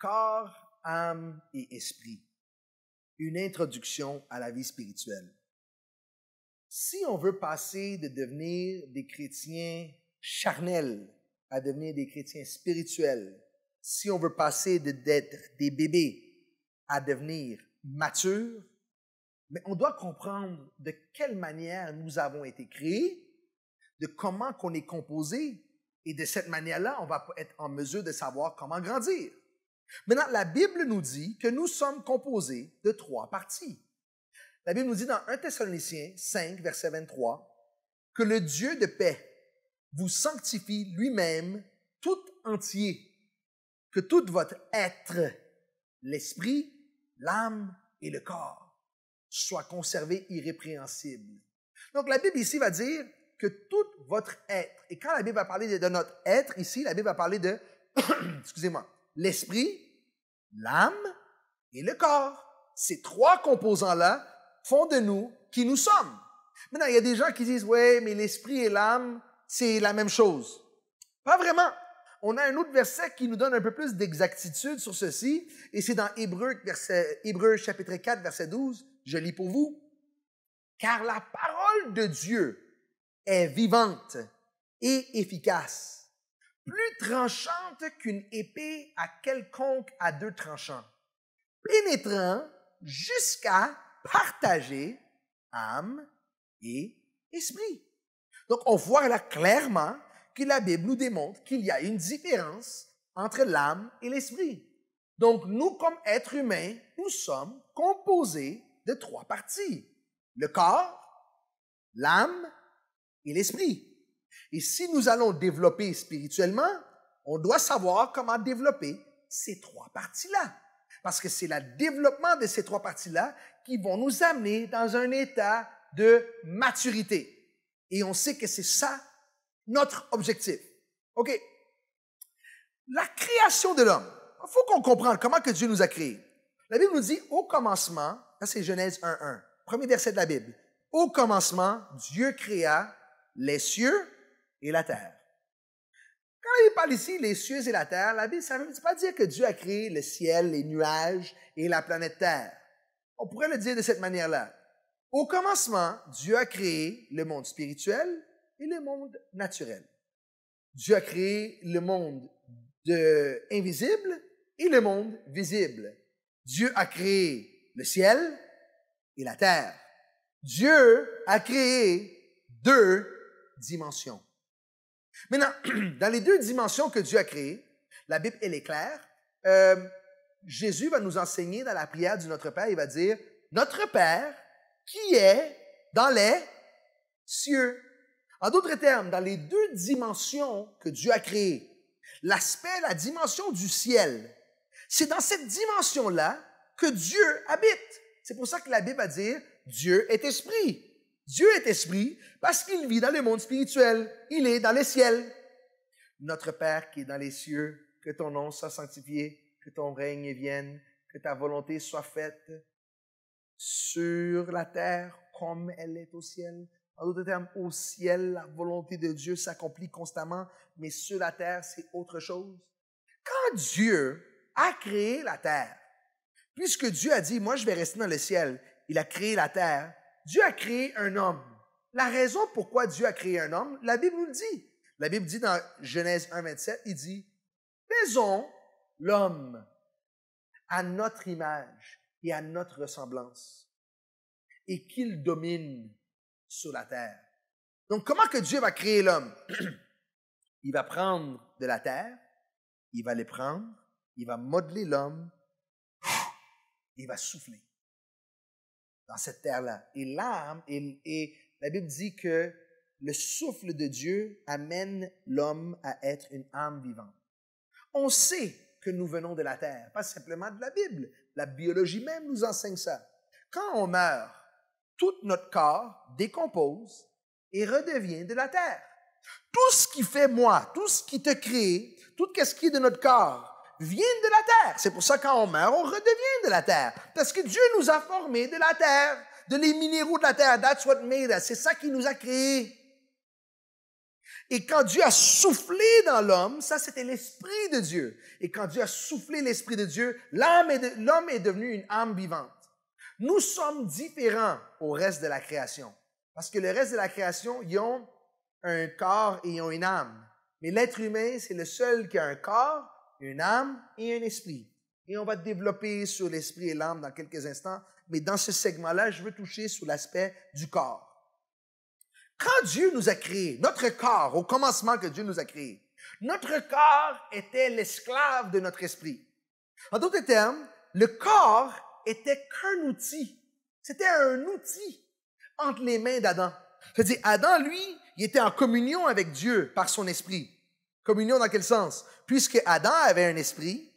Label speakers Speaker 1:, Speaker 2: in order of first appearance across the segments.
Speaker 1: corps, âme et esprit. Une introduction à la vie spirituelle. Si on veut passer de devenir des chrétiens charnels à devenir des chrétiens spirituels, si on veut passer d'être des bébés à devenir matures, mais on doit comprendre de quelle manière nous avons été créés, de comment qu'on est composé, et de cette manière-là, on va être en mesure de savoir comment grandir. Maintenant, la Bible nous dit que nous sommes composés de trois parties. La Bible nous dit dans 1 Thessaloniciens 5, verset 23, que le Dieu de paix vous sanctifie lui-même tout entier, que tout votre être, l'esprit, l'âme et le corps, soit conservé irrépréhensible. Donc la Bible ici va dire que tout votre être, et quand la Bible va parler de notre être ici, la Bible va parler de, excusez-moi, l'esprit, l'âme et le corps. Ces trois composants-là font de nous qui nous sommes. Maintenant, il y a des gens qui disent, Oui, mais l'esprit et l'âme, c'est la même chose. Pas vraiment. On a un autre verset qui nous donne un peu plus d'exactitude sur ceci, et c'est dans Hébreu chapitre 4, verset 12. Je lis pour vous. Car la parole de Dieu est vivante et efficace plus tranchante qu'une épée à quelconque à deux tranchants, pénétrant jusqu'à partager âme et esprit. Donc on voit là clairement que la Bible nous démontre qu'il y a une différence entre l'âme et l'esprit. Donc nous, comme êtres humains, nous sommes composés de trois parties. Le corps, l'âme et l'esprit. Et si nous allons développer spirituellement, on doit savoir comment développer ces trois parties-là. Parce que c'est le développement de ces trois parties-là qui vont nous amener dans un état de maturité. Et on sait que c'est ça notre objectif. OK. La création de l'homme. Il faut qu'on comprenne comment que Dieu nous a créés. La Bible nous dit au commencement, ça c'est Genèse 1.1, premier verset de la Bible. Au commencement, Dieu créa les cieux et la terre. Quand il parle ici les cieux et la terre, la Bible, ça ne veut pas dire que Dieu a créé le ciel, les nuages et la planète Terre. On pourrait le dire de cette manière-là. Au commencement, Dieu a créé le monde spirituel et le monde naturel. Dieu a créé le monde invisible et le monde visible. Dieu a créé le ciel et la terre. Dieu a créé deux dimensions. Maintenant, dans les deux dimensions que Dieu a créées, la Bible, elle est claire. Euh, Jésus va nous enseigner dans la prière du Notre Père, il va dire, Notre Père qui est dans les cieux. En d'autres termes, dans les deux dimensions que Dieu a créées, l'aspect, la dimension du ciel, c'est dans cette dimension-là que Dieu habite. C'est pour ça que la Bible va dire, Dieu est esprit. Dieu est esprit parce qu'il vit dans le monde spirituel. Il est dans les ciel. Notre Père qui est dans les cieux, que ton nom soit sanctifié, que ton règne vienne, que ta volonté soit faite sur la terre comme elle est au ciel. En d'autres termes, au ciel, la volonté de Dieu s'accomplit constamment, mais sur la terre, c'est autre chose. Quand Dieu a créé la terre, puisque Dieu a dit, moi je vais rester dans le ciel, il a créé la terre, Dieu a créé un homme. La raison pourquoi Dieu a créé un homme, la Bible nous le dit. La Bible dit dans Genèse 1, 27, il dit, faisons l'homme à notre image et à notre ressemblance et qu'il domine sur la terre. Donc, comment que Dieu va créer l'homme? il va prendre de la terre, il va les prendre, il va modeler l'homme, il va souffler dans cette terre-là. Et l'âme, et, la Bible dit que le souffle de Dieu amène l'homme à être une âme vivante. On sait que nous venons de la terre, pas simplement de la Bible. La biologie même nous enseigne ça. Quand on meurt, tout notre corps décompose et redevient de la terre. Tout ce qui fait moi, tout ce qui te crée, tout ce qui est de notre corps, viennent de la terre. C'est pour ça quand on meurt, on redevient de la terre. Parce que Dieu nous a formés de la terre, de les minéraux de la terre. That's what made us. C'est ça qui nous a créés. Et quand Dieu a soufflé dans l'homme, ça c'était l'Esprit de Dieu. Et quand Dieu a soufflé l'Esprit de Dieu, l'homme est, est devenu une âme vivante. Nous sommes différents au reste de la création. Parce que le reste de la création, ils ont un corps et ils ont une âme. Mais l'être humain, c'est le seul qui a un corps une âme et un esprit. Et on va développer sur l'esprit et l'âme dans quelques instants, mais dans ce segment-là, je veux toucher sur l'aspect du corps. Quand Dieu nous a créés, notre corps, au commencement que Dieu nous a créés, notre corps était l'esclave de notre esprit. En d'autres termes, le corps était qu'un outil. C'était un outil entre les mains d'Adam. C'est-à-dire, Adam, lui, il était en communion avec Dieu par son esprit. Communion dans quel sens? Puisque Adam avait un esprit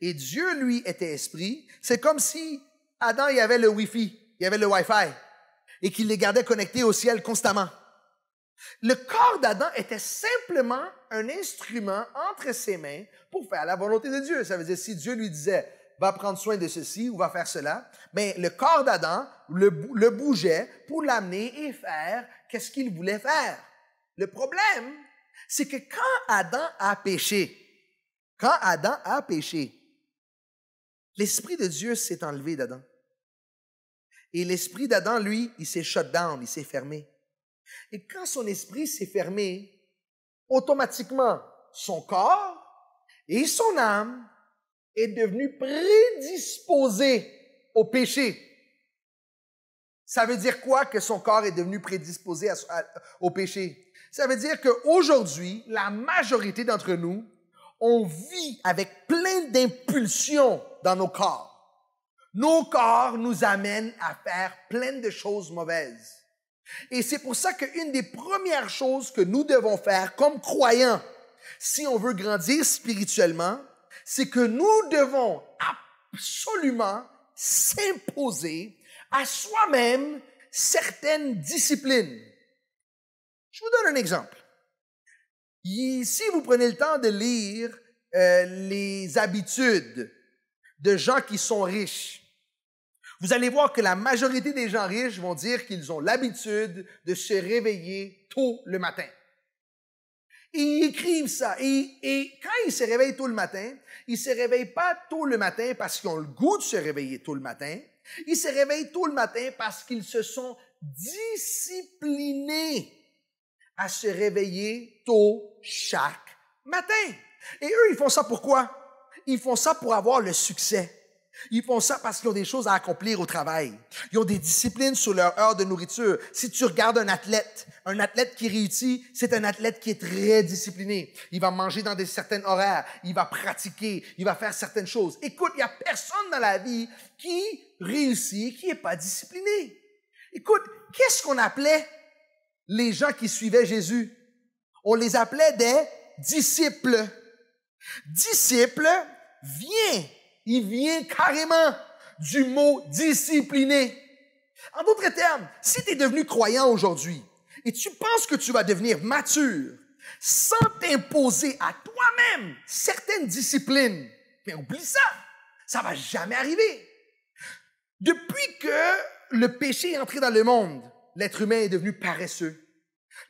Speaker 1: et Dieu, lui, était esprit, c'est comme si Adam, y avait le Wi-Fi, y avait le Wi-Fi et qu'il les gardait connectés au ciel constamment. Le corps d'Adam était simplement un instrument entre ses mains pour faire la volonté de Dieu. Ça veut dire, si Dieu lui disait, va prendre soin de ceci ou va faire cela, mais le corps d'Adam le, le bougeait pour l'amener et faire qu'est-ce qu'il voulait faire. Le problème, c'est que quand Adam a péché, quand Adam a péché, l'Esprit de Dieu s'est enlevé d'Adam. Et l'Esprit d'Adam, lui, il s'est shut down, il s'est fermé. Et quand son esprit s'est fermé, automatiquement, son corps et son âme est devenu prédisposé au péché. Ça veut dire quoi que son corps est devenu prédisposé au péché? Ça veut dire qu'aujourd'hui, la majorité d'entre nous, on vit avec plein d'impulsions dans nos corps. Nos corps nous amènent à faire plein de choses mauvaises. Et c'est pour ça qu'une des premières choses que nous devons faire comme croyants, si on veut grandir spirituellement, c'est que nous devons absolument s'imposer à soi-même certaines disciplines. Je vous donne un exemple. si vous prenez le temps de lire euh, les habitudes de gens qui sont riches, vous allez voir que la majorité des gens riches vont dire qu'ils ont l'habitude de se réveiller tôt le matin. ils écrivent ça. Et, et, quand ils se réveillent tôt le matin, ils se réveillent pas tôt le matin parce qu'ils ont le goût de se réveiller tôt le matin. Ils se réveillent tôt le matin parce qu'ils se sont disciplinés à se réveiller tôt chaque matin. Et eux, ils font ça pourquoi? Ils font ça pour avoir le succès. Ils font ça parce qu'ils ont des choses à accomplir au travail. Ils ont des disciplines sur leur heure de nourriture. Si tu regardes un athlète, un athlète qui réussit, c'est un athlète qui est très discipliné. Il va manger dans des certains horaires, il va pratiquer, il va faire certaines choses. Écoute, il n'y a personne dans la vie qui réussit, qui n'est pas discipliné. Écoute, qu'est-ce qu'on appelait les gens qui suivaient Jésus. On les appelait des disciples. Disciple vient, il vient carrément du mot discipliner. En d'autres termes, si tu es devenu croyant aujourd'hui et tu penses que tu vas devenir mature sans t'imposer à toi-même certaines disciplines, mais ben oublie ça, ça va jamais arriver. Depuis que le péché est entré dans le monde, l'être humain est devenu paresseux.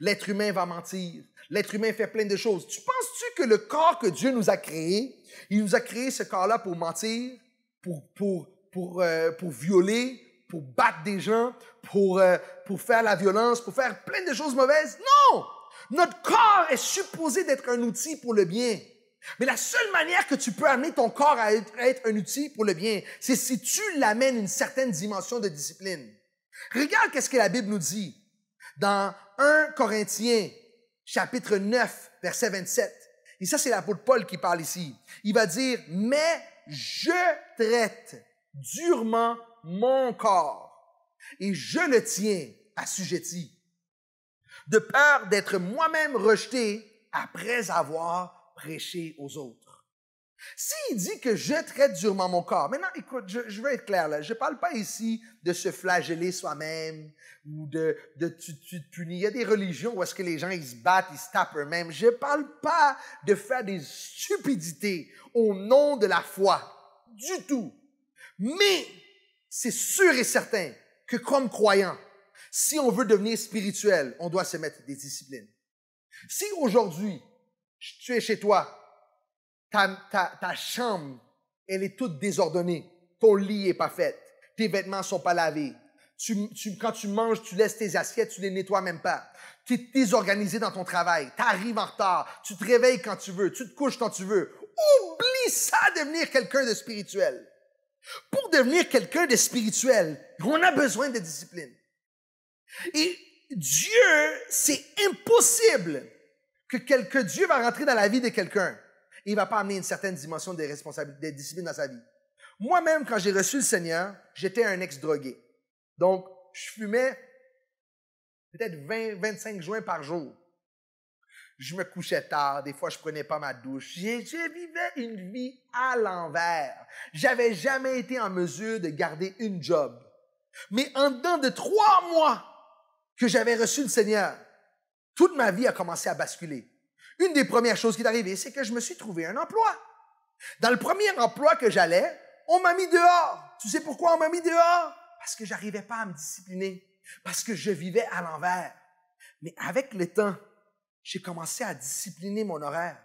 Speaker 1: L'être humain va mentir. L'être humain fait plein de choses. Tu penses-tu que le corps que Dieu nous a créé, il nous a créé ce corps-là pour mentir, pour, pour, pour, euh, pour violer, pour battre des gens, pour, euh, pour faire la violence, pour faire plein de choses mauvaises? Non! Notre corps est supposé d'être un outil pour le bien. Mais la seule manière que tu peux amener ton corps à être, à être un outil pour le bien, c'est si tu l'amènes une certaine dimension de discipline. Regarde qu'est-ce que la Bible nous dit dans 1 Corinthiens, chapitre 9, verset 27. Et ça, c'est l'apôtre Paul qui parle ici. Il va dire, mais je traite durement mon corps et je le tiens assujetti, de peur d'être moi-même rejeté après avoir prêché aux autres. S'il dit que je traite durement mon corps, maintenant écoute, je, veux être clair là, je ne parle pas ici de se flageller soi-même ou de, de tu, te punis. Il y a des religions où est-ce que les gens ils se battent, ils se tapent eux-mêmes. Je ne parle pas de faire des stupidités au nom de la foi, du tout. Mais c'est sûr et certain que comme croyant, si on veut devenir spirituel, on doit se mettre des disciplines. Si aujourd'hui, tu es chez toi, ta, ta, ta, chambre, elle est toute désordonnée. Ton lit est pas fait. Tes vêtements sont pas lavés. Tu, tu, quand tu manges, tu laisses tes assiettes, tu les nettoies même pas. Tu es désorganisé dans ton travail. Tu arrives en retard. Tu te réveilles quand tu veux. Tu te couches quand tu veux. Oublie ça, devenir quelqu'un de spirituel. Pour devenir quelqu'un de spirituel, on a besoin de discipline. Et Dieu, c'est impossible que quelque Dieu va rentrer dans la vie de quelqu'un il ne va pas amener une certaine dimension des responsabilités, des dans sa vie. Moi-même, quand j'ai reçu le Seigneur, j'étais un ex-drogué. Donc, je fumais peut-être 20, 25 joints par jour. Je me couchais tard, des fois je prenais pas ma douche. Je vivais une vie à l'envers. J'avais jamais été en mesure de garder une job. Mais en dedans de trois mois que j'avais reçu le Seigneur, toute ma vie a commencé à basculer une des premières choses qui est arrivée, c'est que je me suis trouvé un emploi. Dans le premier emploi que j'allais, on m'a mis dehors. Tu sais pourquoi on m'a mis dehors? Parce que j'arrivais pas à me discipliner. Parce que je vivais à l'envers. Mais avec le temps, j'ai commencé à discipliner mon horaire.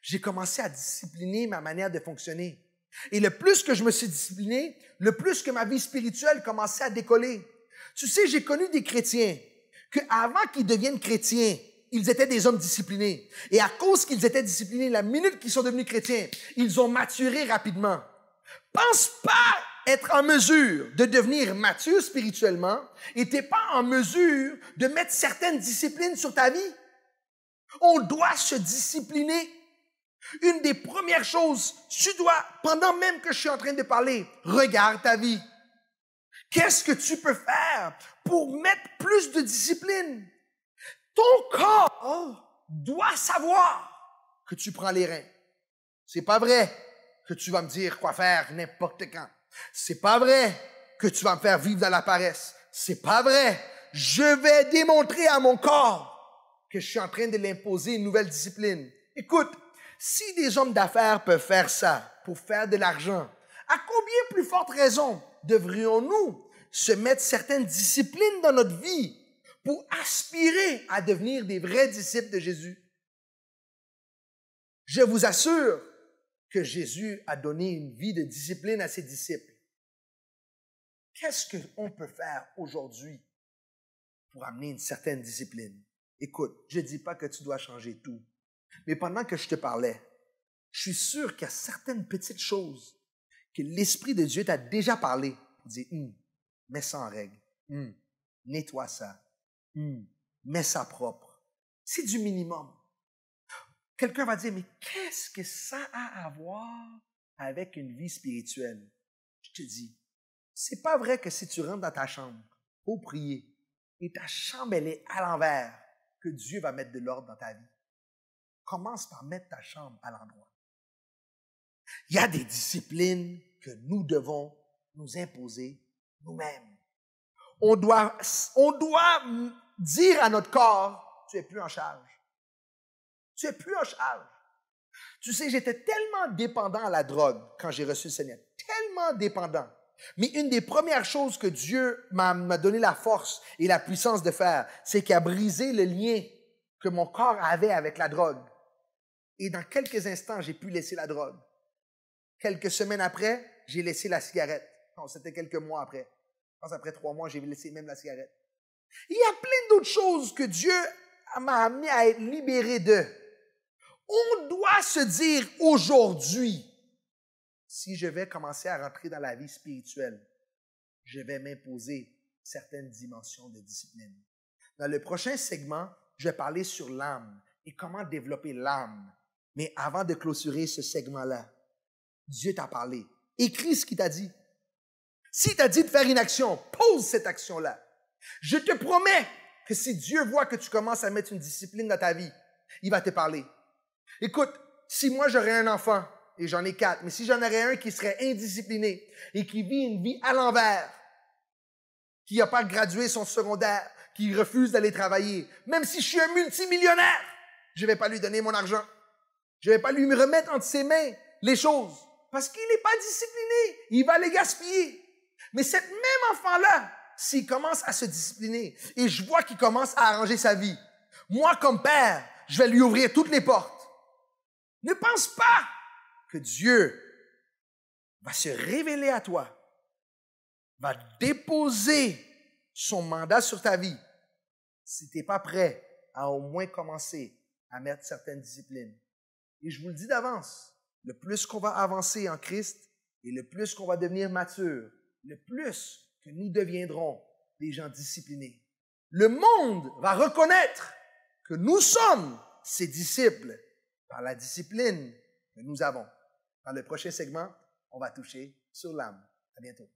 Speaker 1: J'ai commencé à discipliner ma manière de fonctionner. Et le plus que je me suis discipliné, le plus que ma vie spirituelle commençait à décoller. Tu sais, j'ai connu des chrétiens que avant qu'ils deviennent chrétiens, ils étaient des hommes disciplinés. Et à cause qu'ils étaient disciplinés, la minute qu'ils sont devenus chrétiens, ils ont maturé rapidement. Pense pas être en mesure de devenir mature spirituellement et t'es pas en mesure de mettre certaines disciplines sur ta vie. On doit se discipliner. Une des premières choses, tu dois, pendant même que je suis en train de parler, regarde ta vie. Qu'est-ce que tu peux faire pour mettre plus de discipline? Ton corps doit savoir que tu prends les reins. C'est pas vrai que tu vas me dire quoi faire n'importe quand. C'est pas vrai que tu vas me faire vivre dans la paresse. C'est pas vrai. Je vais démontrer à mon corps que je suis en train de l'imposer une nouvelle discipline. Écoute, si des hommes d'affaires peuvent faire ça pour faire de l'argent, à combien plus forte raison devrions-nous se mettre certaines disciplines dans notre vie pour aspirer à devenir des vrais disciples de Jésus. Je vous assure que Jésus a donné une vie de discipline à ses disciples. Qu'est-ce qu'on peut faire aujourd'hui pour amener une certaine discipline? Écoute, je ne dis pas que tu dois changer tout, mais pendant que je te parlais, je suis sûr qu'il y a certaines petites choses que l'Esprit de Dieu t'a déjà parlé. Il dit, hum, mets ça en règle, hum, nettoie ça, Hmm. mais ça propre. C'est du minimum. Quelqu'un va dire, mais qu'est-ce que ça a à voir avec une vie spirituelle? Je te dis, c'est pas vrai que si tu rentres dans ta chambre pour prier et ta chambre, elle est à l'envers, que Dieu va mettre de l'ordre dans ta vie. Commence par mettre ta chambre à l'endroit. Il y a des disciplines que nous devons nous imposer nous-mêmes. On doit, on doit dire à notre corps, tu es plus en charge. Tu es plus en charge. Tu sais, j'étais tellement dépendant à la drogue quand j'ai reçu le Seigneur, tellement dépendant. Mais une des premières choses que Dieu m'a donné la force et la puissance de faire, c'est qu'il a brisé le lien que mon corps avait avec la drogue. Et dans quelques instants, j'ai pu laisser la drogue. Quelques semaines après, j'ai laissé la cigarette. Non, c'était quelques mois après. Je pense après trois mois, j'ai laissé même la cigarette. Il y a plein d'autres choses que Dieu m'a amené à être libéré de. On doit se dire aujourd'hui, si je vais commencer à rentrer dans la vie spirituelle, je vais m'imposer certaines dimensions de discipline. Dans le prochain segment, je vais parler sur l'âme et comment développer l'âme. Mais avant de clôturer ce segment-là, Dieu t'a parlé. Écris ce qu'il t'a dit. S'il t'a dit de faire une action, pose cette action-là. Je te promets que si Dieu voit que tu commences à mettre une discipline dans ta vie, il va te parler. Écoute, si moi j'aurais un enfant, et j'en ai quatre, mais si j'en aurais un qui serait indiscipliné et qui vit une vie à l'envers, qui n'a pas gradué son secondaire, qui refuse d'aller travailler, même si je suis un multimillionnaire, je ne vais pas lui donner mon argent. Je ne vais pas lui remettre entre ses mains les choses parce qu'il n'est pas discipliné. Il va les gaspiller. Mais cet même enfant-là, s'il commence à se discipliner et je vois qu'il commence à arranger sa vie, moi comme père, je vais lui ouvrir toutes les portes. Ne pense pas que Dieu va se révéler à toi, va déposer son mandat sur ta vie si tu n'es pas prêt à au moins commencer à mettre certaines disciplines. Et je vous le dis d'avance, le plus qu'on va avancer en Christ et le plus qu'on va devenir mature, le plus nous deviendrons des gens disciplinés. Le monde va reconnaître que nous sommes ses disciples par la discipline que nous avons. Dans le prochain segment, on va toucher sur l'âme. À bientôt.